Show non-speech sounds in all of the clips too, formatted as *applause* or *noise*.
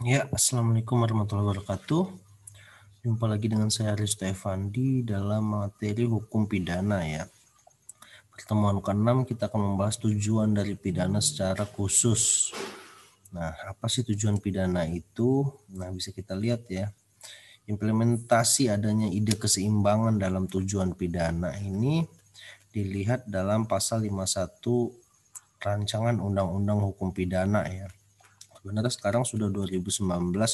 Ya, Assalamualaikum warahmatullahi wabarakatuh. Jumpa lagi dengan saya Aris Evandi dalam materi hukum pidana ya. Pertemuan ke-6 kita akan membahas tujuan dari pidana secara khusus. Nah, apa sih tujuan pidana itu? Nah, bisa kita lihat ya. Implementasi adanya ide keseimbangan dalam tujuan pidana ini dilihat dalam pasal 51 rancangan undang-undang hukum pidana ya karena kan sekarang sudah 2019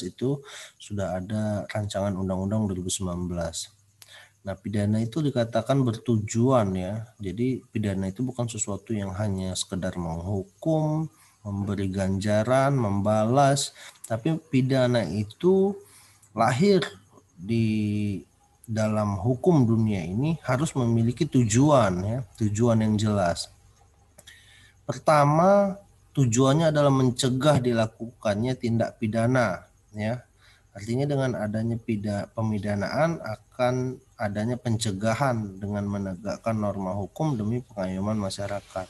itu sudah ada rancangan undang-undang 2019. Nah, pidana itu dikatakan bertujuan ya. Jadi pidana itu bukan sesuatu yang hanya sekedar menghukum, memberi ganjaran, membalas, tapi pidana itu lahir di dalam hukum dunia ini harus memiliki tujuan ya, tujuan yang jelas. Pertama, tujuannya adalah mencegah dilakukannya tindak pidana ya artinya dengan adanya pemidanaan akan adanya pencegahan dengan menegakkan norma hukum demi pengayuman masyarakat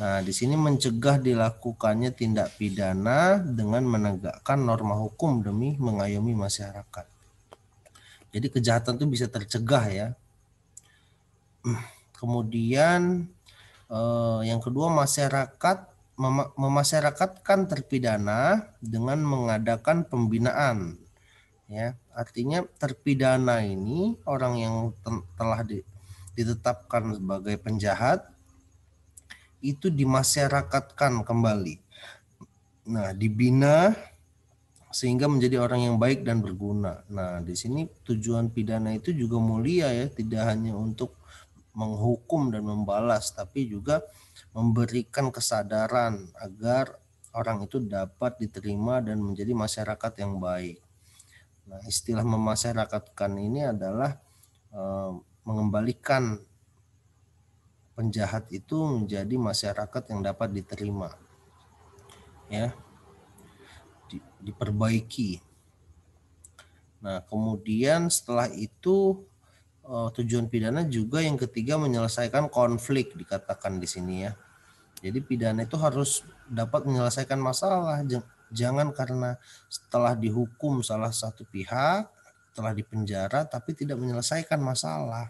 nah di sini mencegah dilakukannya tindak pidana dengan menegakkan norma hukum demi mengayomi masyarakat jadi kejahatan itu bisa tercegah ya *clears throat* kemudian eh, yang kedua masyarakat mem memasyarakatkan terpidana dengan mengadakan pembinaan. Ya, artinya terpidana ini orang yang telah di ditetapkan sebagai penjahat itu dimasyarakatkan kembali. Nah, dibina sehingga menjadi orang yang baik dan berguna. Nah, di sini tujuan pidana itu juga mulia ya, tidak hanya untuk menghukum dan membalas, tapi juga memberikan kesadaran agar orang itu dapat diterima dan menjadi masyarakat yang baik. Nah, istilah memasyarakatkan ini adalah e, mengembalikan penjahat itu menjadi masyarakat yang dapat diterima. Ya. Di, diperbaiki. Nah, kemudian setelah itu uh, tujuan pidana juga yang ketiga menyelesaikan konflik dikatakan di sini ya. Jadi pidana itu harus dapat menyelesaikan masalah. Jangan karena setelah dihukum salah satu pihak telah dipenjara tapi tidak menyelesaikan masalah.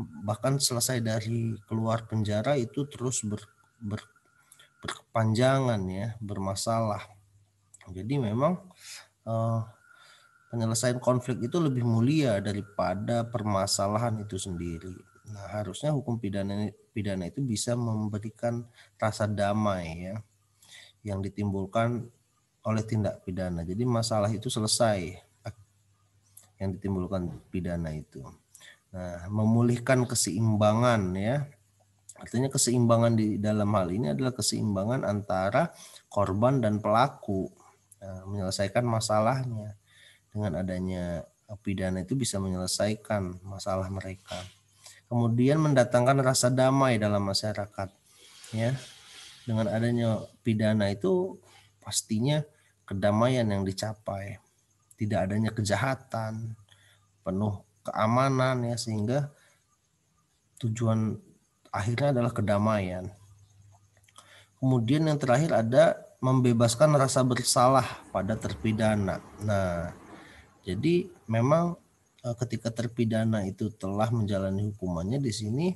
Bahkan selesai dari keluar penjara itu terus ber, ber, berkepanjangan ya, bermasalah. Jadi memang uh, penyelesaian konflik itu lebih mulia daripada permasalahan itu sendiri. Nah, harusnya hukum pidana pidana itu bisa memberikan rasa damai ya yang ditimbulkan oleh tindak pidana. Jadi masalah itu selesai yang ditimbulkan pidana itu. Nah, memulihkan keseimbangan ya. Artinya keseimbangan di dalam hal ini adalah keseimbangan antara korban dan pelaku nah, menyelesaikan masalahnya dengan adanya pidana itu bisa menyelesaikan masalah mereka. Kemudian mendatangkan rasa damai dalam masyarakat. Ya. Dengan adanya pidana itu pastinya kedamaian yang dicapai. Tidak adanya kejahatan, penuh keamanan ya sehingga tujuan akhirnya adalah kedamaian. Kemudian yang terakhir ada membebaskan rasa bersalah pada terpidana. Nah, jadi memang eh, ketika terpidana itu telah menjalani hukumannya di sini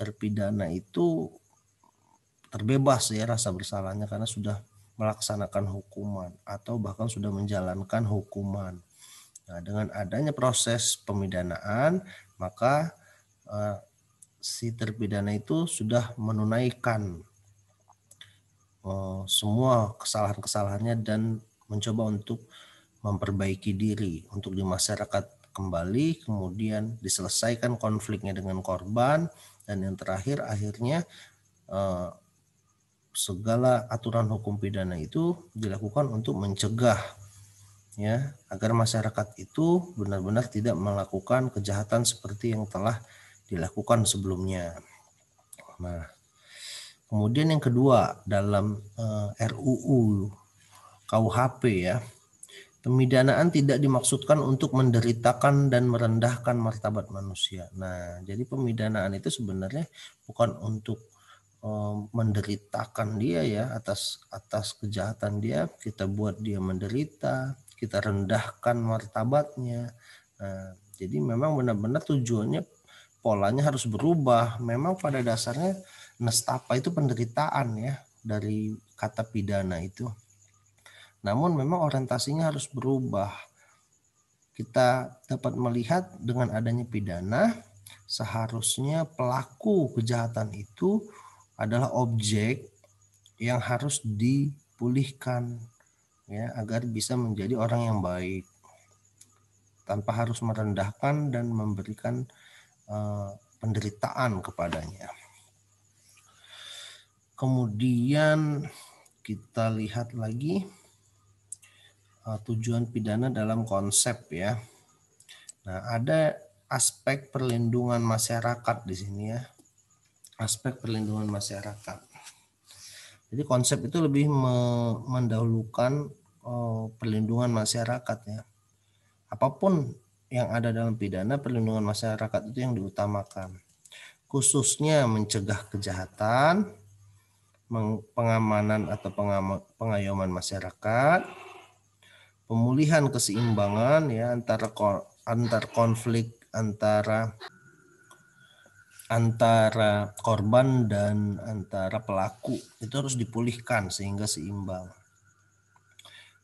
terpidana itu terbebas ya rasa bersalahnya karena sudah melaksanakan hukuman atau bahkan sudah menjalankan hukuman. Nah, dengan adanya proses pemidanaan maka eh, si terpidana itu sudah menunaikan eh, semua kesalahan-kesalahannya dan mencoba untuk memperbaiki diri untuk di masyarakat kembali, kemudian diselesaikan konfliknya dengan korban, dan yang terakhir akhirnya eh, segala aturan hukum pidana itu dilakukan untuk mencegah ya agar masyarakat itu benar-benar tidak melakukan kejahatan seperti yang telah dilakukan sebelumnya. Nah, kemudian yang kedua dalam eh, RUU KUHP ya Pemidanaan tidak dimaksudkan untuk menderitakan dan merendahkan martabat manusia. Nah, jadi pemidanaan itu sebenarnya bukan untuk eh, menderitakan dia ya atas atas kejahatan dia, kita buat dia menderita, kita rendahkan martabatnya. Nah, jadi memang benar-benar tujuannya polanya harus berubah. Memang pada dasarnya nestapa itu penderitaan ya dari kata pidana itu. Namun memang orientasinya harus berubah. Kita dapat melihat dengan adanya pidana, seharusnya pelaku kejahatan itu adalah objek yang harus dipulihkan ya agar bisa menjadi orang yang baik tanpa harus merendahkan dan memberikan uh, penderitaan kepadanya. Kemudian kita lihat lagi Eh, tujuan pidana dalam konsep ya. Nah, ada aspek perlindungan masyarakat di sini ya. Aspek perlindungan masyarakat. Jadi konsep itu lebih mendahulukan eh, perlindungan masyarakat ya. Apapun yang ada dalam pidana perlindungan masyarakat itu yang diutamakan. Khususnya mencegah kejahatan, pengamanan atau pengayoman masyarakat, pemulihan keseimbangan ya antara antar konflik antara antara korban dan antara pelaku itu harus dipulihkan sehingga seimbang.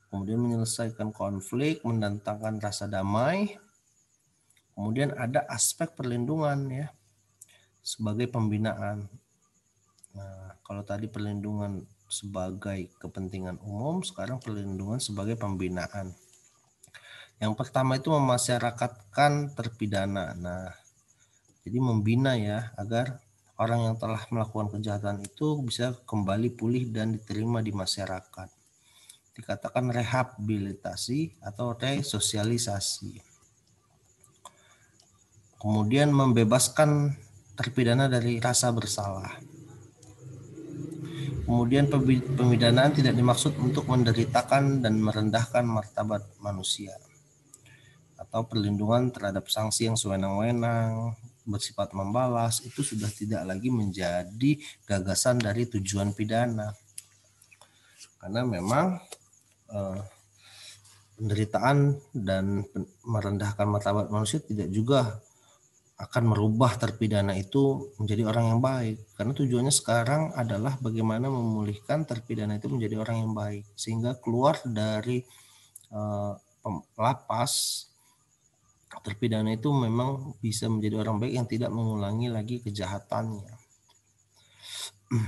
Kemudian menyelesaikan konflik, mendatangkan rasa damai. Kemudian ada aspek perlindungan ya sebagai pembinaan. Nah, kalau tadi perlindungan sebagai kepentingan umum, sekarang perlindungan sebagai pembinaan. Yang pertama itu memasyarakatkan terpidana. Nah, jadi membina ya agar orang yang telah melakukan kejahatan itu bisa kembali pulih dan diterima di masyarakat. Dikatakan rehabilitasi atau resosialisasi. Kemudian membebaskan terpidana dari rasa bersalah. Kemudian pemidanaan tidak dimaksud untuk menderitakan dan merendahkan martabat manusia atau perlindungan terhadap sanksi yang sewenang-wenang bersifat membalas itu sudah tidak lagi menjadi gagasan dari tujuan pidana karena memang eh, penderitaan dan merendahkan martabat manusia tidak juga akan merubah terpidana itu menjadi orang yang baik karena tujuannya sekarang adalah bagaimana memulihkan terpidana itu menjadi orang yang baik sehingga keluar dari uh, lapas terpidana itu memang bisa menjadi orang baik yang tidak mengulangi lagi kejahatannya *clears throat*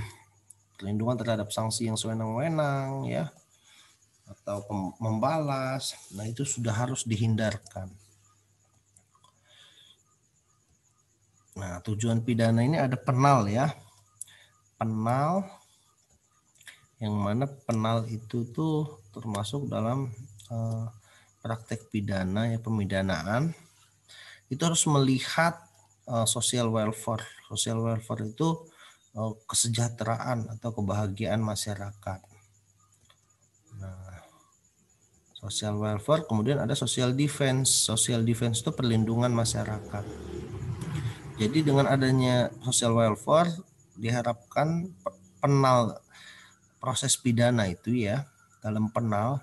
perlindungan terhadap sanksi yang sewenang-wenang ya atau membalas nah itu sudah harus dihindarkan Nah, tujuan pidana ini ada penal ya. Penal yang mana penal itu tuh termasuk dalam uh, praktek pidana ya pemidanaan. Itu harus melihat uh, eh, social welfare. Social welfare itu uh, kesejahteraan atau kebahagiaan masyarakat. Nah, social welfare kemudian ada social defense. Social defense itu perlindungan masyarakat. Jadi dengan adanya social welfare diharapkan penal proses pidana itu ya dalam penal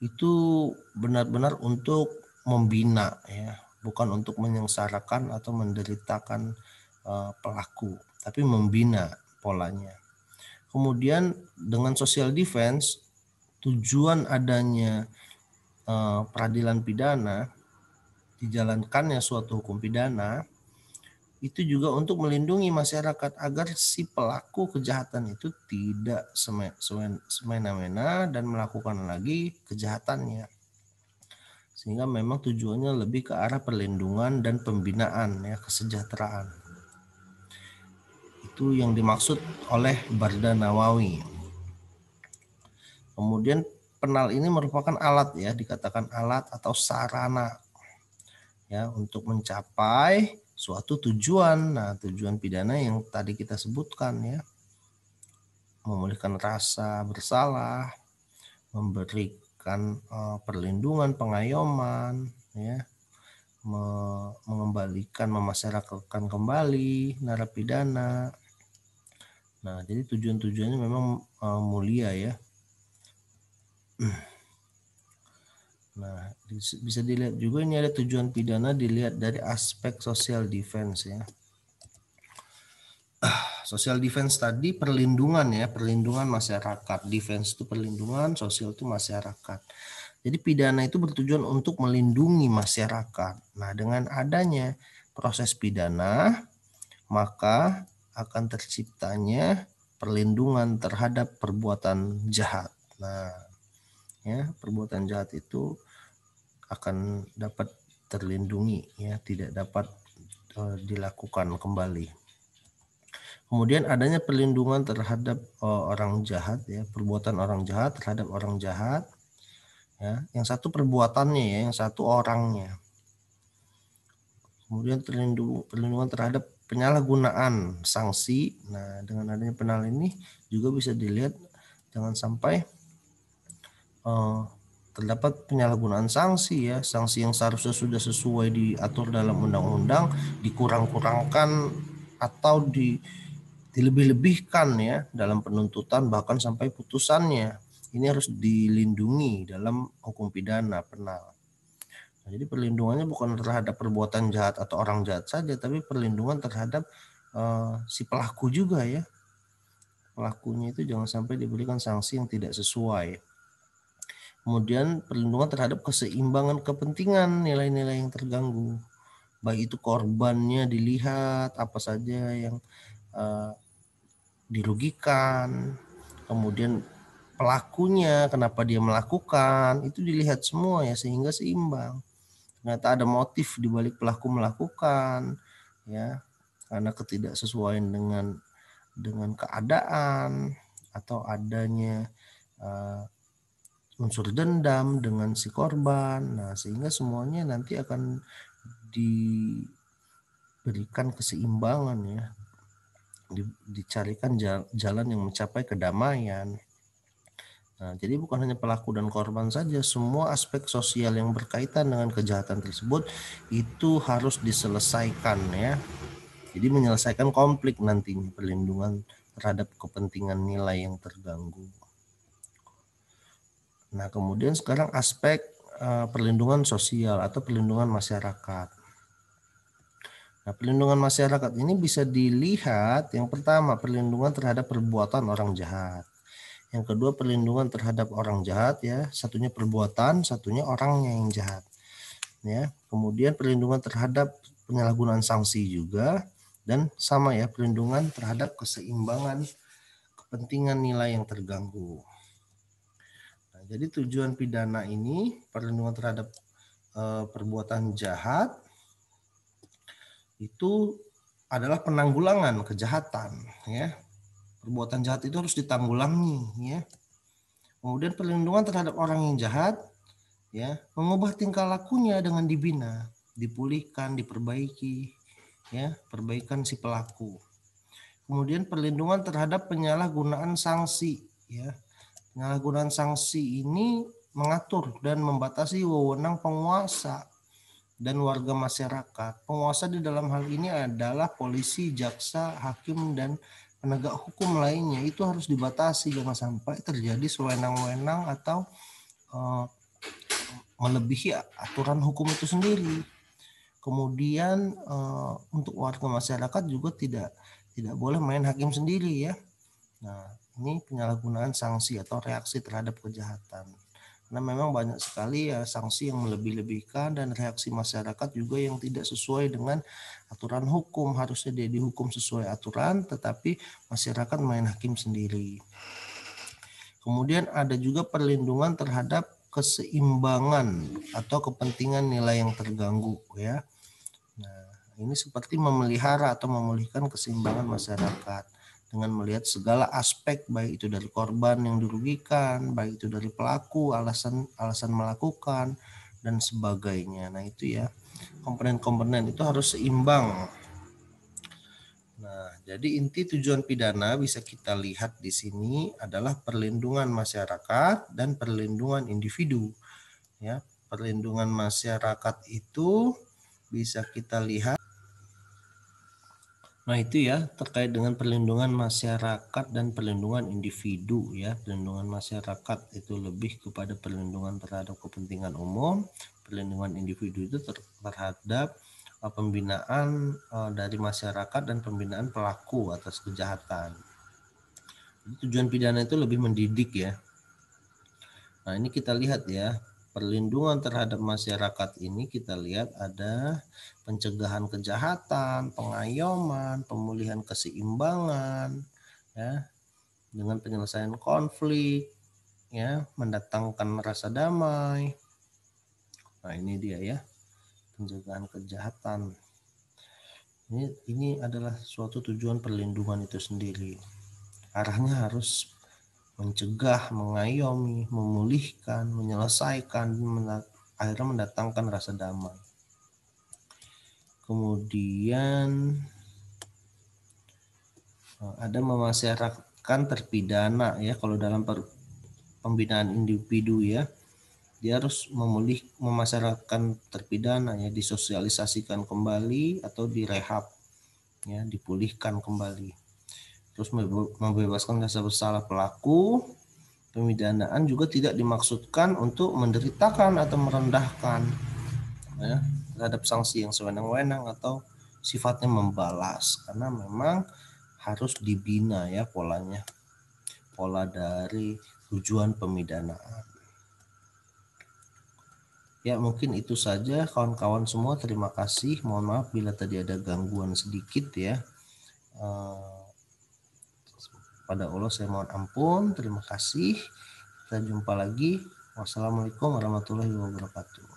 itu benar-benar untuk membina ya, bukan untuk menyengsarakan atau menderitakan uh, pelaku, tapi membina polanya. Kemudian dengan social defense tujuan adanya uh, peradilan pidana dijalankannya suatu hukum pidana itu juga untuk melindungi masyarakat agar si pelaku kejahatan itu tidak semena-mena dan melakukan lagi kejahatannya. Sehingga memang tujuannya lebih ke arah perlindungan dan pembinaan ya kesejahteraan. Itu yang dimaksud oleh Barda Nawawi. Kemudian penal ini merupakan alat ya dikatakan alat atau sarana ya untuk mencapai suatu tujuan. Nah, tujuan pidana yang tadi kita sebutkan ya. Memulihkan rasa bersalah, memberikan uh, perlindungan, pengayoman ya. Me mengembalikan memasyarakatkan kembali narapidana. Nah, jadi tujuan-tujuannya memang uh, mulia ya. *clears throat* Nah, bisa dilihat juga ini ada tujuan pidana dilihat dari aspek social defense ya. *clears throat* Social defense tadi perlindungan ya, perlindungan masyarakat. Defense itu perlindungan, sosial itu masyarakat. Jadi pidana itu bertujuan untuk melindungi masyarakat. Nah, dengan adanya proses pidana, maka akan terciptanya perlindungan terhadap perbuatan jahat. Nah, ya perbuatan jahat itu akan dapat terlindungi ya tidak dapat uh, dilakukan kembali kemudian adanya perlindungan terhadap uh, orang jahat ya perbuatan orang jahat terhadap orang jahat ya yang satu perbuatannya ya yang satu orangnya kemudian terlindung, perlindungan terhadap penyalahgunaan sanksi nah dengan adanya penal ini juga bisa dilihat jangan sampai Eh, terdapat penyalahgunaan sanksi ya sanksi yang seharusnya sudah sesuai diatur dalam undang-undang dikurang-kurangkan atau di dilebih-lebihkan ya dalam penuntutan bahkan sampai putusannya ini harus dilindungi dalam hukum pidana penal nah, jadi perlindungannya bukan terhadap perbuatan jahat atau orang jahat saja tapi perlindungan terhadap uh, si pelaku juga ya pelakunya itu jangan sampai diberikan sanksi yang tidak sesuai Kemudian perlindungan terhadap keseimbangan kepentingan nilai-nilai yang terganggu. Baik itu korbannya dilihat apa saja yang uh, dirugikan, kemudian pelakunya kenapa dia melakukan itu dilihat semua ya sehingga seimbang ternyata ada motif dibalik pelaku melakukan ya karena ketidaksesuaian dengan dengan keadaan atau adanya uh, unsur dendam dengan si korban. Nah, sehingga semuanya nanti akan diberikan keseimbangan ya. dicarikan jalan yang mencapai kedamaian. Nah, jadi bukan hanya pelaku dan korban saja, semua aspek sosial yang berkaitan dengan kejahatan tersebut itu harus diselesaikan ya. Jadi menyelesaikan konflik nantinya perlindungan terhadap kepentingan nilai yang terganggu. Nah, kemudian sekarang aspek eh, perlindungan sosial atau perlindungan masyarakat. Nah, perlindungan masyarakat ini bisa dilihat yang pertama perlindungan terhadap perbuatan orang jahat. Yang kedua perlindungan terhadap orang jahat ya, satunya perbuatan, satunya orangnya yang jahat. Ya, kemudian perlindungan terhadap penyalahgunaan sanksi juga dan sama ya perlindungan terhadap keseimbangan kepentingan nilai yang terganggu jadi tujuan pidana ini perlindungan terhadap e, perbuatan jahat itu adalah penanggulangan kejahatan ya. Perbuatan jahat itu harus ditanggulangi ya. Kemudian perlindungan terhadap orang yang jahat ya, mengubah tingkah lakunya dengan dibina, dipulihkan, diperbaiki ya, perbaikan si pelaku. Kemudian perlindungan terhadap penyalahgunaan sanksi ya Penyalahgunaan sanksi ini mengatur dan membatasi wewenang penguasa dan warga masyarakat. Penguasa di dalam hal ini adalah polisi, jaksa, hakim, dan penegak hukum lainnya. Itu harus dibatasi jangan sampai terjadi sewenang-wenang atau uh, melebihi aturan hukum itu sendiri. Kemudian uh, untuk warga masyarakat juga tidak tidak boleh main hakim sendiri ya. Nah, ini penyalahgunaan sanksi atau reaksi terhadap kejahatan. Karena memang banyak sekali ya sanksi yang melebih-lebihkan dan reaksi masyarakat juga yang tidak sesuai dengan aturan hukum. Harusnya dia dihukum sesuai aturan, tetapi masyarakat main hakim sendiri. Kemudian ada juga perlindungan terhadap keseimbangan atau kepentingan nilai yang terganggu ya. Nah, ini seperti memelihara atau memulihkan keseimbangan masyarakat dengan melihat segala aspek baik itu dari korban yang dirugikan, baik itu dari pelaku, alasan alasan melakukan dan sebagainya. Nah, itu ya. Komponen-komponen itu harus seimbang. Nah, jadi inti tujuan pidana bisa kita lihat di sini adalah perlindungan masyarakat dan perlindungan individu. Ya, perlindungan masyarakat itu bisa kita lihat Nah itu ya terkait dengan perlindungan masyarakat dan perlindungan individu ya perlindungan masyarakat itu lebih kepada perlindungan terhadap kepentingan umum perlindungan individu itu terhadap eh, pembinaan eh, dari masyarakat dan pembinaan pelaku atas kejahatan tujuan pidana itu lebih mendidik ya nah ini kita lihat ya perlindungan terhadap masyarakat ini kita lihat ada pencegahan kejahatan, pengayoman, pemulihan keseimbangan, ya, dengan penyelesaian konflik, ya, mendatangkan rasa damai. Nah ini dia ya pencegahan kejahatan. Ini ini adalah suatu tujuan perlindungan itu sendiri. Arahnya harus mencegah, mengayomi, memulihkan, menyelesaikan, dan akhirnya mendatangkan rasa damai. Kemudian eh, ada memasyarakatkan terpidana ya kalau dalam pembinaan individu ya dia harus memulih memasyarakatkan terpidana ya disosialisasikan kembali atau direhab ya dipulihkan kembali terus membebaskan rasa bersalah pelaku pemidanaan juga tidak dimaksudkan untuk menderitakan atau merendahkan ya, terhadap sanksi yang sewenang-wenang atau sifatnya membalas karena memang harus dibina ya polanya pola dari tujuan pemidanaan ya mungkin itu saja kawan-kawan semua terima kasih mohon maaf bila tadi ada gangguan sedikit ya uh, pada Allah saya mohon ampun. Terima kasih. Kita jumpa lagi. Wassalamualaikum warahmatullahi wabarakatuh.